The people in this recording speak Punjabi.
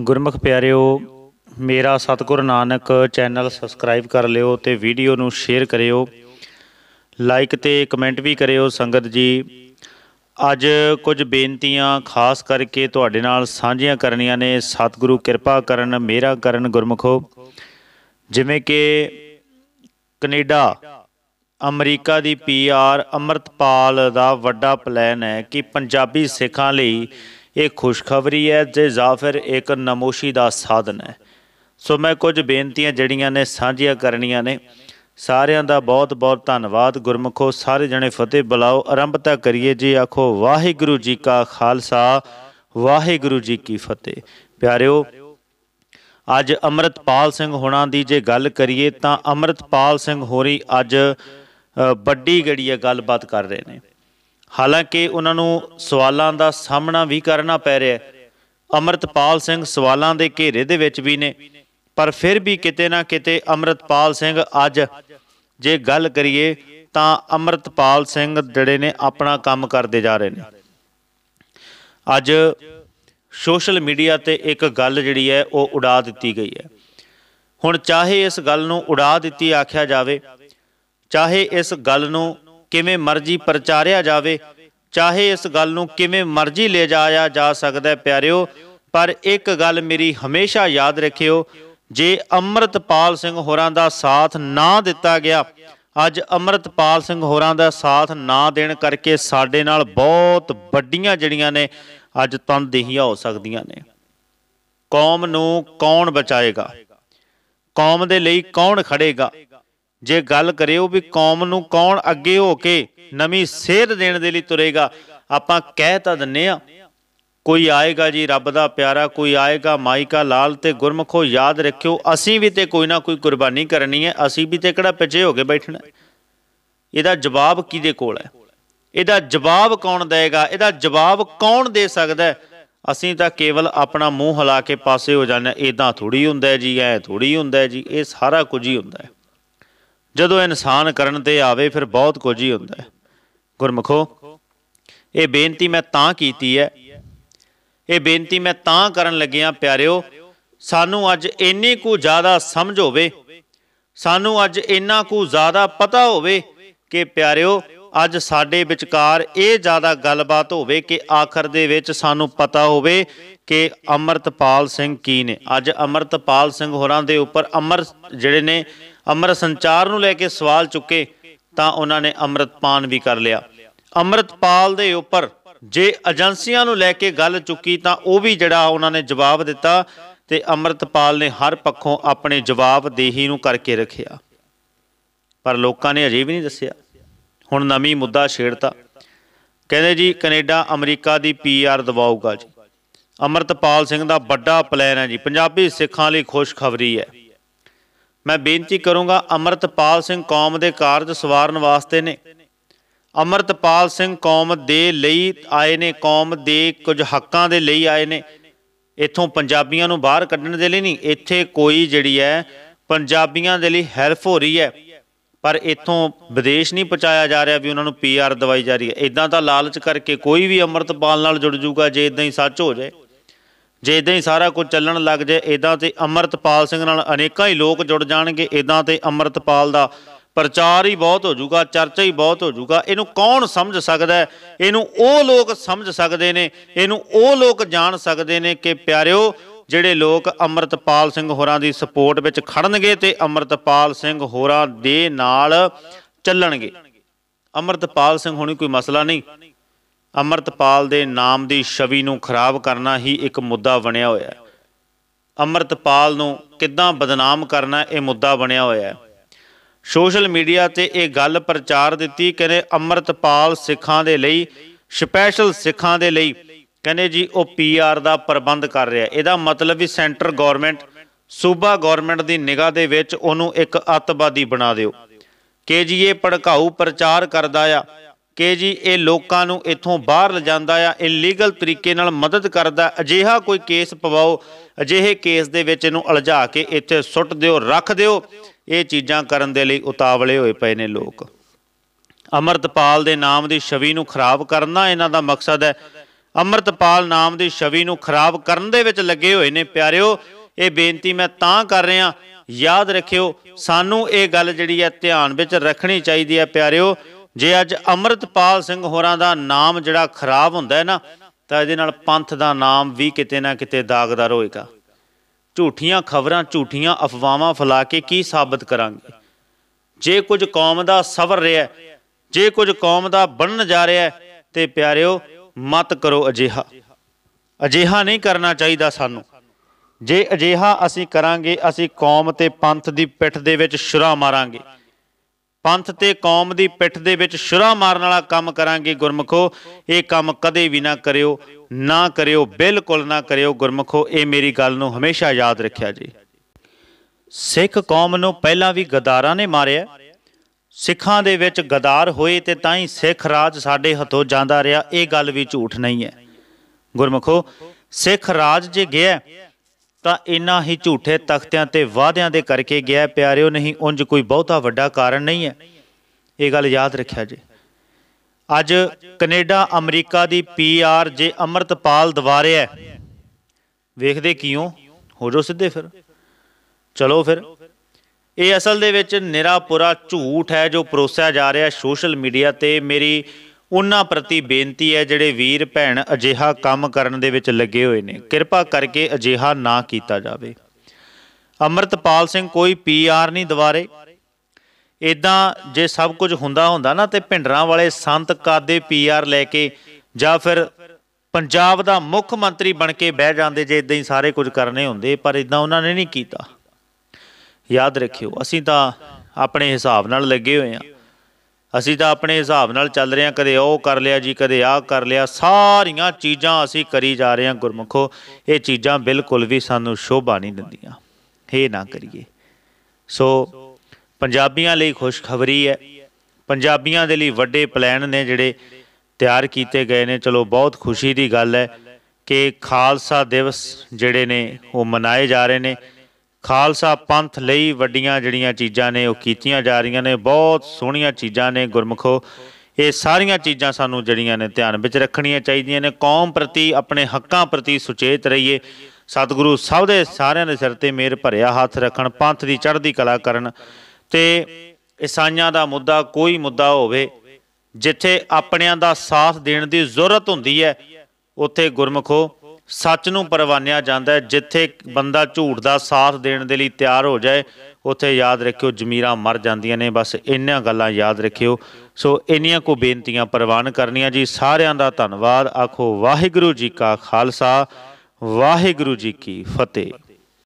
ਗੁਰਮੁਖ ਪਿਆਰਿਓ ਮੇਰਾ ਸਤਿਗੁਰ ਨਾਨਕ ਚੈਨਲ ਸਬਸਕ੍ਰਾਈਬ ਕਰ ਲਿਓ ਤੇ ਵੀਡੀਓ ਨੂੰ ਸ਼ੇਅਰ ਕਰਿਓ ਲਾਈਕ ਤੇ ਕਮੈਂਟ ਵੀ ਕਰਿਓ ਸੰਗਤ ਜੀ ਅੱਜ ਕੁਝ ਬੇਨਤੀਆਂ ਖਾਸ ਕਰਕੇ ਤੁਹਾਡੇ ਨਾਲ ਸਾਂਝੀਆਂ ਕਰਨੀਆਂ ਨੇ ਸਤਿਗੁਰੂ ਕਿਰਪਾ ਕਰਨ ਮੇਰਾ ਕਰਨ ਗੁਰਮਖੋ ਜਿਵੇਂ ਕਿ ਕੈਨੇਡਾ ਅਮਰੀਕਾ ਦੀ ਪੀਆਰ ਅਮਰਤਪਾਲ ਦਾ ਵੱਡਾ ਪਲਾਨ ਹੈ ਕਿ ਪੰਜਾਬੀ ਸਿੱਖਾਂ ਲਈ ਇਹ ਖੁਸ਼ਖਬਰੀ ਹੈ ਤੇ ਜ਼ਾਫਰ ਇੱਕ ਨਮੋਸ਼ੀ ਦਾ ਸਾਧਨ ਹੈ ਸੋ ਮੈਂ ਕੁਝ ਬੇਨਤੀਆਂ ਜਿਹੜੀਆਂ ਨੇ ਸਾਂਝੀਆਂ ਕਰਨੀਆਂ ਨੇ ਸਾਰਿਆਂ ਦਾ ਬਹੁਤ ਬਹੁਤ ਧੰਨਵਾਦ ਗੁਰਮਖੋ ਸਾਰੇ ਜਣੇ ਫਤਿਹ ਬੁਲਾਓ ਆਰੰਭ ਤਾਂ ਕਰੀਏ ਜੀ ਆਖੋ ਵਾਹਿਗੁਰੂ ਜੀ ਕਾ ਖਾਲਸਾ ਵਾਹਿਗੁਰੂ ਜੀ ਕੀ ਫਤਿਹ ਪਿਆਰਿਓ ਅੱਜ ਅਮਰਤਪਾਲ ਸਿੰਘ ਹੋਣਾ ਦੀ ਜੇ ਗੱਲ ਕਰੀਏ ਤਾਂ ਅਮਰਤਪਾਲ ਸਿੰਘ ਹੋਰੀ ਅੱਜ ਵੱਡੀ ਗੜੀਏ ਗੱਲਬਾਤ ਕਰ ਰਹੇ ਨੇ ਹਾਲਾਂਕਿ ਉਹਨਾਂ ਨੂੰ ਸਵਾਲਾਂ ਦਾ ਸਾਹਮਣਾ ਵੀ ਕਰਨਾ ਪੈ ਰਿਹਾ ਹੈ ਅਮਰਤਪਾਲ ਸਿੰਘ ਸਵਾਲਾਂ ਦੇ ਘੇਰੇ ਦੇ ਵਿੱਚ ਵੀ ਨੇ ਪਰ ਫਿਰ ਵੀ ਕਿਤੇ ਨਾ ਕਿਤੇ ਅਮਰਤਪਾਲ ਸਿੰਘ ਅੱਜ ਜੇ ਗੱਲ ਕਰੀਏ ਤਾਂ ਅਮਰਤਪਾਲ ਸਿੰਘ ਜਿਹੜੇ ਨੇ ਆਪਣਾ ਕੰਮ ਕਰਦੇ ਜਾ ਰਹੇ ਨੇ ਅੱਜ ਸੋਸ਼ਲ ਮੀਡੀਆ ਤੇ ਇੱਕ ਗੱਲ ਜਿਹੜੀ ਹੈ ਉਹ ਉਡਾ ਦਿੱਤੀ ਗਈ ਹੈ ਹੁਣ ਚਾਹੇ ਇਸ ਗੱਲ ਨੂੰ ਉਡਾ ਦਿੱਤੀ ਆਖਿਆ ਜਾਵੇ ਚਾਹੇ ਇਸ ਗੱਲ ਨੂੰ ਕਿਵੇਂ ਮਰਜ਼ੀ ਪ੍ਰਚਾਰਿਆ ਜਾਵੇ ਚਾਹੇ ਇਸ ਗੱਲ ਨੂੰ ਕਿਵੇਂ ਮਰਜ਼ੀ ਲੈ ਜਾਇਆ ਜਾ ਸਕਦਾ ਪਿਆਰਿਓ ਪਰ ਇੱਕ ਗੱਲ ਮੇਰੀ ਹਮੇਸ਼ਾ ਯਾਦ ਰੱਖਿਓ ਜੇ ਅਮਰਤਪਾਲ ਸਿੰਘ ਹੋਰਾਂ ਦਾ ਸਾਥ ਨਾ ਦਿੱਤਾ ਗਿਆ ਅੱਜ ਅਮਰਤਪਾਲ ਸਿੰਘ ਹੋਰਾਂ ਦਾ ਸਾਥ ਨਾ ਦੇਣ ਕਰਕੇ ਸਾਡੇ ਨਾਲ ਬਹੁਤ ਵੱਡੀਆਂ ਜੜੀਆਂ ਨੇ ਅੱਜ ਤਨਦੇਹੀਆਂ ਹੋ ਸਕਦੀਆਂ ਨੇ ਕੌਮ ਨੂੰ ਕੌਣ ਬਚਾਏਗਾ ਕੌਮ ਦੇ ਲਈ ਕੌਣ ਖੜੇਗਾ ਜੇ ਗੱਲ ਕਰਿਓ ਵੀ ਕੌਮ ਨੂੰ ਕੌਣ ਅੱਗੇ ਹੋ ਕੇ ਨਵੀਂ ਸੇਧ ਦੇਣ ਦੇ ਲਈ ਤੁਰੇਗਾ ਆਪਾਂ ਕਹਿ ਤਾਂ ਦਿੰਨੇ ਆ ਕੋਈ ਆਏਗਾ ਜੀ ਰੱਬ ਦਾ ਪਿਆਰਾ ਕੋਈ ਆਏਗਾ ਮਾਈਕਾ ਲਾਲ ਤੇ ਗੁਰਮਖੋ ਯਾਦ ਰੱਖਿਓ ਅਸੀਂ ਵੀ ਤੇ ਕੋਈ ਨਾ ਕੋਈ ਕੁਰਬਾਨੀ ਕਰਨੀ ਹੈ ਅਸੀਂ ਵੀ ਤੇ ਕਿਹੜਾ ਪਿੱਛੇ ਹੋ ਕੇ ਬੈਠਣਾ ਇਹਦਾ ਜਵਾਬ ਕਿਹਦੇ ਕੋਲ ਹੈ ਇਹਦਾ ਜਵਾਬ ਕੌਣ ਦੇਗਾ ਇਹਦਾ ਜਵਾਬ ਕੌਣ ਦੇ ਸਕਦਾ ਹੈ ਅਸੀਂ ਤਾਂ ਕੇਵਲ ਆਪਣਾ ਮੂੰਹ ਹਿਲਾ ਕੇ ਪਾਸੇ ਹੋ ਜਾਂਦੇ ਇਦਾਂ ਥੋੜੀ ਹੁੰਦਾ ਜੀ ਐ ਥੋੜੀ ਹੁੰਦਾ ਜੀ ਇਹ ਸਾਰਾ ਕੁਝ ਹੀ ਹੁੰਦਾ ਹੈ ਜਦੋਂ ਇਨਸਾਨ ਕਰਨ ਤੇ ਆਵੇ ਫਿਰ ਬਹੁਤ ਕੁਝ ਹੀ ਹੁੰਦਾ ਹੈ ਗੁਰਮਖੋ ਇਹ ਬੇਨਤੀ ਮੈਂ ਤਾਂ ਕੀਤੀ ਹੈ ਇਹ ਬੇਨਤੀ ਮੈਂ ਤਾਂ ਕਰਨ ਲੱਗਿਆ ਪਿਆਰਿਓ ਸਾਨੂੰ ਅੱਜ ਇੰਨੀ ਕੁ ਜ਼ਿਆਦਾ ਸਮਝ ਹੋਵੇ ਸਾਨੂੰ ਅੱਜ ਇੰਨਾ ਕੁ ਜ਼ਿਆਦਾ ਪਤਾ ਹੋਵੇ ਕਿ ਪਿਆਰਿਓ ਅੱਜ ਸਾਡੇ ਵਿਚਕਾਰ ਇਹ ਜ਼ਿਆਦਾ ਗੱਲਬਾਤ ਹੋਵੇ ਕਿ ਆਖਰ ਦੇ ਵਿੱਚ ਸਾਨੂੰ ਪਤਾ ਹੋਵੇ ਕਿ ਅਮਰਤਪਾਲ ਸਿੰਘ ਕੀ ਨੇ ਅੱਜ ਅਮਰਤਪਾਲ ਸਿੰਘ ਹੋਰਾਂ ਦੇ ਉੱਪਰ ਅਮਰ ਜਿਹੜੇ ਨੇ ਅਮਰ ਸੰਚਾਰ ਨੂੰ ਲੈ ਕੇ ਸਵਾਲ ਚੁੱਕੇ ਤਾਂ ਉਹਨਾਂ ਨੇ ਅਮਰਤਪਾਨ ਵੀ ਕਰ ਲਿਆ ਅਮਰਤਪਾਲ ਦੇ ਉੱਪਰ ਜੇ ਏਜੰਸੀਆਂ ਨੂੰ ਲੈ ਕੇ ਗੱਲ ਚੁੱਕੀ ਤਾਂ ਉਹ ਵੀ ਜਿਹੜਾ ਉਹਨਾਂ ਨੇ ਜਵਾਬ ਦਿੱਤਾ ਤੇ ਅਮਰਤਪਾਲ ਨੇ ਹਰ ਪੱਖੋਂ ਆਪਣੇ ਜਵਾਬ ਦੇਹੀ ਨੂੰ ਕਰਕੇ ਰੱਖਿਆ ਪਰ ਲੋਕਾਂ ਨੇ ਅਜੇ ਵੀ ਨਹੀਂ ਦੱਸਿਆ ਹੁਣ ਨਵੀਂ ਮੁੱਦਾ ਛੇੜਤਾ ਕਹਿੰਦੇ ਜੀ ਕੈਨੇਡਾ ਅਮਰੀਕਾ ਦੀ ਪੀਆਰ ਦਵਾਊਗਾ ਜੀ ਅਮਰਤਪਾਲ ਸਿੰਘ ਦਾ ਵੱਡਾ ਪਲਾਨ ਹੈ ਜੀ ਪੰਜਾਬੀ ਸਿੱਖਾਂ ਲਈ ਖੁਸ਼ਖਬਰੀ ਹੈ ਮੈਂ ਬੇਨਤੀ ਕਰੂੰਗਾ ਅਮਰਤਪਾਲ ਸਿੰਘ ਕੌਮ ਦੇ ਕਾਰਜ ਸਵਾਰਨ ਵਾਸਤੇ ਨੇ ਅਮਰਤਪਾਲ ਸਿੰਘ ਕੌਮ ਦੇ ਲਈ ਆਏ ਨੇ ਕੌਮ ਦੇ ਕੁਝ ਹੱਕਾਂ ਦੇ ਲਈ ਆਏ ਨੇ ਇੱਥੋਂ ਪੰਜਾਬੀਆਂ ਨੂੰ ਬਾਹਰ ਕੱਢਣ ਦੇ ਲਈ ਨਹੀਂ ਇੱਥੇ ਕੋਈ ਜਿਹੜੀ ਹੈ ਪੰਜਾਬੀਆਂ ਦੇ ਲਈ ਹੈਲਪ ਹੋ ਰਹੀ ਹੈ ਪਰ ਇਥੋਂ ਵਿਦੇਸ਼ ਨਹੀਂ ਪਹੁੰਚਾਇਆ ਜਾ ਰਿਹਾ ਵੀ ਉਹਨਾਂ ਨੂੰ ਪੀਆਰ ਦਵਾਈ ਜਾ ਰਹੀ ਹੈ ਇਦਾਂ ਤਾਂ ਲਾਲਚ ਕਰਕੇ ਕੋਈ ਵੀ ਅੰਮ੍ਰਿਤਪਾਲ ਨਾਲ ਜੁੜ ਜੂਗਾ ਜੇ ਇਦਾਂ ਹੀ ਸੱਚ ਹੋ ਜਾਏ ਜੇ ਇਦਾਂ ਹੀ ਸਾਰਾ ਕੁਝ ਚੱਲਣ ਲੱਗ ਜਾਏ ਇਦਾਂ ਤੇ ਅੰਮ੍ਰਿਤਪਾਲ ਸਿੰਘ ਨਾਲ ਅਨੇਕਾਂ ਹੀ ਲੋਕ ਜੁੜ ਜਾਣਗੇ ਇਦਾਂ ਤੇ ਅੰਮ੍ਰਿਤਪਾਲ ਦਾ ਪ੍ਰਚਾਰ ਹੀ ਬਹੁਤ ਹੋ ਜਾਊਗਾ ਚਰਚਾ ਹੀ ਬਹੁਤ ਹੋ ਜਾਊਗਾ ਇਹਨੂੰ ਕੌਣ ਸਮਝ ਸਕਦਾ ਹੈ ਇਹਨੂੰ ਉਹ ਲੋਕ ਸਮਝ ਸਕਦੇ ਨੇ ਇਹਨੂੰ ਉਹ ਲੋਕ ਜਾਣ ਸਕਦੇ ਨੇ ਕਿ ਪਿਆਰਿਓ ਜਿਹੜੇ ਲੋਕ ਅਮਰਤਪਾਲ ਸਿੰਘ ਹੋਰਾਂ ਦੀ ਸਪੋਰਟ ਵਿੱਚ ਖੜਨਗੇ ਤੇ ਅਮਰਤਪਾਲ ਸਿੰਘ ਹੋਰਾਂ ਦੇ ਨਾਲ ਚੱਲਣਗੇ ਅਮਰਤਪਾਲ ਸਿੰਘ ਹੋਣੀ ਕੋਈ ਮਸਲਾ ਨਹੀਂ ਅਮਰਤਪਾਲ ਦੇ ਨਾਮ ਦੀ ਛਵੀ ਨੂੰ ਖਰਾਬ ਕਰਨਾ ਹੀ ਇੱਕ ਮੁੱਦਾ ਬਣਿਆ ਹੋਇਆ ਹੈ ਅਮਰਤਪਾਲ ਨੂੰ ਕਿੱਦਾਂ ਬਦਨਾਮ ਕਰਨਾ ਇਹ ਮੁੱਦਾ ਬਣਿਆ ਹੋਇਆ ਹੈ ਸੋਸ਼ਲ ਮੀਡੀਆ ਤੇ ਇਹ ਗੱਲ ਪ੍ਰਚਾਰ ਦਿੱਤੀ ਕਿ ਅਮਰਤਪਾਲ ਸਿੱਖਾਂ ਦੇ ਲਈ ਸਪੈਸ਼ਲ ਸਿੱਖਾਂ ਦੇ ਲਈ ਕਹਿੰਦੇ ਜੀ ਉਹ ਪੀਆਰ ਦਾ ਪ੍ਰਬੰਧ ਕਰ ਰਿਹਾ ਇਹਦਾ ਮਤਲਬ ਵੀ ਸੈਂਟਰ ਗਵਰਨਮੈਂਟ ਸੂਬਾ ਗਵਰਨਮੈਂਟ ਦੀ ਨਿਗਾਹ ਦੇ ਵਿੱਚ ਉਹਨੂੰ ਇੱਕ ਅਤਵਾਦੀ ਬਣਾ ਦਿਓ ਕੇ ਜੀ ਇਹ ਭੜਕਾਊ ਪ੍ਰਚਾਰ ਕਰਦਾ ਆ ਕੇ ਜੀ ਇਹ ਲੋਕਾਂ ਨੂੰ ਇੱਥੋਂ ਬਾਹਰ ਲਿਜਾਂਦਾ ਆ ਇਲੀਗਲ ਤਰੀਕੇ ਨਾਲ ਮਦਦ ਕਰਦਾ ਅਜਿਹਾ ਕੋਈ ਕੇਸ ਪਵਾਓ ਅਜਿਹੇ ਕੇਸ ਦੇ ਵਿੱਚ ਇਹਨੂੰ ਅਲਝਾ ਕੇ ਇੱਥੇ ਸੁੱਟ ਦਿਓ ਰੱਖ ਦਿਓ ਇਹ ਚੀਜ਼ਾਂ ਕਰਨ ਦੇ ਲਈ ਉਤਾਵਲੇ ਹੋਏ ਪਏ ਨੇ ਲੋਕ ਅਮਰਤਪਾਲ ਦੇ ਨਾਮ ਦੀ ਛਵੀ ਨੂੰ ਖਰਾਬ ਕਰਨਾ ਇਹਨਾਂ ਦਾ ਮਕਸਦ ਹੈ ਅਮਰਤਪਾਲ ਨਾਮ ਦੀ ਛਵੀ ਨੂੰ ਖਰਾਬ ਕਰਨ ਦੇ ਵਿੱਚ ਲੱਗੇ ਹੋਏ ਨੇ ਪਿਆਰਿਓ ਇਹ ਬੇਨਤੀ ਮੈਂ ਤਾਂ ਕਰ ਰਿਹਾ ਯਾਦ ਰੱਖਿਓ ਸਾਨੂੰ ਇਹ ਗੱਲ ਜਿਹੜੀ ਹੈ ਧਿਆਨ ਵਿੱਚ ਰੱਖਣੀ ਚਾਹੀਦੀ ਹੈ ਪਿਆਰਿਓ ਜੇ ਅੱਜ ਅਮਰਤਪਾਲ ਸਿੰਘ ਹੋਰਾਂ ਦਾ ਨਾਮ ਜਿਹੜਾ ਖਰਾਬ ਹੁੰਦਾ ਹੈ ਨਾ ਤਾਂ ਇਹਦੇ ਨਾਲ ਪੰਥ ਦਾ ਨਾਮ ਵੀ ਕਿਤੇ ਨਾ ਕਿਤੇ ਦਾਗਦਾਰ ਹੋਏਗਾ ਝੂਠੀਆਂ ਖਬਰਾਂ ਝੂਠੀਆਂ ਅਫਵਾਹਾਂ ਫੈਲਾ ਕੇ ਕੀ ਸਾਬਤ ਕਰਾਂਗੇ ਜੇ ਕੁਝ ਕੌਮ ਦਾ ਸਬਰ ਰਿਹਾ ਜੇ ਕੁਝ ਕੌਮ ਦਾ ਬਣਨ ਜਾ ਰਿਹਾ ਤੇ ਪਿਆਰਿਓ ਮਤ ਕਰੋ ਅਜੇਹਾ ਅਜੇਹਾ ਨਹੀਂ ਕਰਨਾ ਚਾਹੀਦਾ ਸਾਨੂੰ ਜੇ ਅਜੇਹਾ ਅਸੀਂ ਕਰਾਂਗੇ ਅਸੀਂ ਕੌਮ ਤੇ ਪੰਥ ਦੀ ਪਿੱਠ ਦੇ ਵਿੱਚ ਸ਼ੁਰਾ ਮਾਰਾਂਗੇ ਪੰਥ ਤੇ ਕੌਮ ਦੀ ਪਿੱਠ ਦੇ ਵਿੱਚ ਸ਼ੁਰਾ ਮਾਰਨ ਵਾਲਾ ਕੰਮ ਕਰਾਂਗੇ ਗੁਰਮਖੋ ਇਹ ਕੰਮ ਕਦੇ ਵੀ ਨਾ ਕਰਿਓ ਨਾ ਕਰਿਓ ਬਿਲਕੁਲ ਨਾ ਕਰਿਓ ਗੁਰਮਖੋ ਇਹ ਮੇਰੀ ਗੱਲ ਨੂੰ ਹਮੇਸ਼ਾ ਯਾਦ ਰੱਖਿਆ ਜੀ ਸਿੱਖ ਕੌਮ ਨੂੰ ਪਹਿਲਾਂ ਵੀ ਗਦਾਰਾਂ ਨੇ ਮਾਰਿਆ ਸਿੱਖਾਂ ਦੇ ਵਿੱਚ ਗਦਾਰ ਹੋਏ ਤੇ ਤਾਂ ਹੀ ਸਿੱਖ ਰਾਜ ਸਾਡੇ ਹੱਥੋਂ ਜਾਂਦਾ ਰਿਹਾ ਇਹ ਗੱਲ ਵੀ ਝੂਠ ਨਹੀਂ ਹੈ ਗੁਰਮਖੋ ਸਿੱਖ ਰਾਜ ਜੇ ਗਿਆ ਤਾਂ ਇਨਾ ਹੀ ਝੂਠੇ ਤਖਤਿਆਂ ਤੇ ਵਾਅਦਿਆਂ ਦੇ ਕਰਕੇ ਗਿਆ ਪਿਆਰਿਓ ਨਹੀਂ ਉੰਜ ਕੋਈ ਬਹੁਤਾ ਵੱਡਾ ਕਾਰਨ ਨਹੀਂ ਹੈ ਇਹ ਗੱਲ ਯਾਦ ਰੱਖਿਆ ਜੇ ਅੱਜ ਕੈਨੇਡਾ ਅਮਰੀਕਾ ਦੀ ਪੀਆਰ ਜੇ ਅਮਰਤਪਾਲ ਦਵਾਰੇ ਹੈ ਵੇਖਦੇ ਕਿਉਂ ਹੋ ਜੋ ਸਿੱਧੇ ਫਿਰ ਚਲੋ ਫਿਰ ਇਹ ਅਸਲ ਦੇ ਵਿੱਚ ਨਿਰਾਪੁਰਾ ਝੂਠ ਹੈ ਜੋ ਪਰੋਸਿਆ ਜਾ ਰਿਹਾ ਸੋਸ਼ਲ ਮੀਡੀਆ ਤੇ ਮੇਰੀ ਉਹਨਾਂ ਪ੍ਰਤੀ ਬੇਨਤੀ ਹੈ ਜਿਹੜੇ ਵੀਰ ਭੈਣ ਅਜਿਹਾ ਕੰਮ ਕਰਨ ਦੇ ਵਿੱਚ ਲੱਗੇ ਹੋਏ ਨੇ ਕਿਰਪਾ ਕਰਕੇ ਅਜਿਹਾ ਨਾ ਕੀਤਾ ਜਾਵੇ ਅਮਰਤਪਾਲ ਸਿੰਘ ਕੋਈ ਪੀਆਰ ਨਹੀਂ ਦਵਾਰੇ ਇਦਾਂ ਜੇ ਸਭ ਕੁਝ ਹੁੰਦਾ ਹੁੰਦਾ ਨਾ ਤੇ ਭਿੰਡਰਾਂ ਵਾਲੇ ਸੰਤ ਕਾਦੇ ਪੀਆਰ ਲੈ ਕੇ ਜਾਂ ਫਿਰ ਪੰਜਾਬ ਦਾ ਮੁੱਖ ਮੰਤਰੀ ਬਣ ਕੇ ਬਹਿ ਜਾਂਦੇ ਜੇ ਇਦਾਂ ਹੀ ਸਾਰੇ ਕੁਝ ਕਰਨੇ ਹੁੰਦੇ ਪਰ ਇਦਾਂ ਉਹਨਾਂ ਨੇ ਨਹੀਂ ਕੀਤਾ ਯਾਦ ਰੱਖਿਓ ਅਸੀਂ ਤਾਂ ਆਪਣੇ ਹਿਸਾਬ ਨਾਲ ਲੱਗੇ ਹੋਏ ਆ ਅਸੀਂ ਤਾਂ ਆਪਣੇ ਹਿਸਾਬ ਨਾਲ ਚੱਲ ਰਹੇ ਆ ਕਦੇ ਉਹ ਕਰ ਲਿਆ ਜੀ ਕਦੇ ਆਹ ਕਰ ਲਿਆ ਸਾਰੀਆਂ ਚੀਜ਼ਾਂ ਅਸੀਂ ਕਰੀ ਜਾ ਰਹੇ ਆ ਗੁਰਮਖੋ ਇਹ ਚੀਜ਼ਾਂ ਬਿਲਕੁਲ ਵੀ ਸਾਨੂੰ ਸ਼ੋਭਾ ਨਹੀਂ ਦਿੰਦੀਆਂ ਇਹ ਨਾ ਕਰੀਏ ਸੋ ਪੰਜਾਬੀਆਂ ਲਈ ਖੁਸ਼ਖਬਰੀ ਹੈ ਪੰਜਾਬੀਆਂ ਦੇ ਲਈ ਵੱਡੇ ਪਲਾਨ ਨੇ ਜਿਹੜੇ ਤਿਆਰ ਕੀਤੇ ਗਏ ਨੇ ਚਲੋ ਬਹੁਤ ਖੁਸ਼ੀ ਦੀ ਗੱਲ ਹੈ ਕਿ ਖਾਲਸਾ ਦਿਵਸ ਜਿਹੜੇ ਨੇ ਉਹ ਮਨਾਏ ਜਾ ਰਹੇ ਨੇ ਖਾਲਸਾ ਪੰਥ ਲਈ ਵੱਡੀਆਂ ਜਿਹੜੀਆਂ ਚੀਜ਼ਾਂ ਨੇ ਉਹ ਕੀਤੀਆਂ ਜਾ ਰਹੀਆਂ ਨੇ ਬਹੁਤ ਸੋਹਣੀਆਂ ਚੀਜ਼ਾਂ ਨੇ ਗੁਰਮਖੋ ਇਹ ਸਾਰੀਆਂ ਚੀਜ਼ਾਂ ਸਾਨੂੰ ਜਿਹੜੀਆਂ ਨੇ ਧਿਆਨ ਵਿੱਚ ਰੱਖਣੀਆਂ ਚਾਹੀਦੀਆਂ ਨੇ ਕੌਮ ਪ੍ਰਤੀ ਆਪਣੇ ਹੱਕਾਂ ਪ੍ਰਤੀ ਸੁਚੇਤ ਰਹੀਏ ਸਤਿਗੁਰੂ ਸਭ ਦੇ ਸਾਰਿਆਂ ਦੇ ਸਿਰ ਤੇ ਮੇਰ ਭਰਿਆ ਹੱਥ ਰੱਖਣ ਪੰਥ ਦੀ ਚੜ੍ਹਦੀ ਕਲਾ ਕਰਨ ਤੇ ਇਸਾਈਆਂ ਦਾ ਮੁੱਦਾ ਕੋਈ ਮੁੱਦਾ ਹੋਵੇ ਜਿੱਥੇ ਆਪਣਿਆਂ ਦਾ ਸਾਥ ਦੇਣ ਦੀ ਜ਼ਰੂਰਤ ਹੁੰਦੀ ਹੈ ਉੱਥੇ ਗੁਰਮਖੋ ਸੱਚ ਨੂੰ ਪਰਵਾਨਿਆ ਜਾਂਦਾ ਹੈ ਜਿੱਥੇ ਬੰਦਾ ਝੂਠ ਦਾ ਸਾਥ ਦੇਣ ਦੇ ਲਈ ਤਿਆਰ ਹੋ ਜਾਏ ਉੱਥੇ ਯਾਦ ਰੱਖਿਓ ਜ਼ਮੀਰਾਂ ਮਰ ਜਾਂਦੀਆਂ ਨੇ ਬਸ ਇੰਨੀਆਂ ਗੱਲਾਂ ਯਾਦ ਰੱਖਿਓ ਸੋ ਇੰਨੀਆਂ ਕੋ ਬੇਨਤੀਆਂ ਪ੍ਰਵਾਨ ਕਰਨੀਆਂ ਜੀ ਸਾਰਿਆਂ ਦਾ ਧੰਨਵਾਦ ਆਖੋ ਵਾਹਿਗੁਰੂ ਜੀ ਕਾ ਖਾਲਸਾ ਵਾਹਿਗੁਰੂ ਜੀ ਕੀ ਫਤਿਹ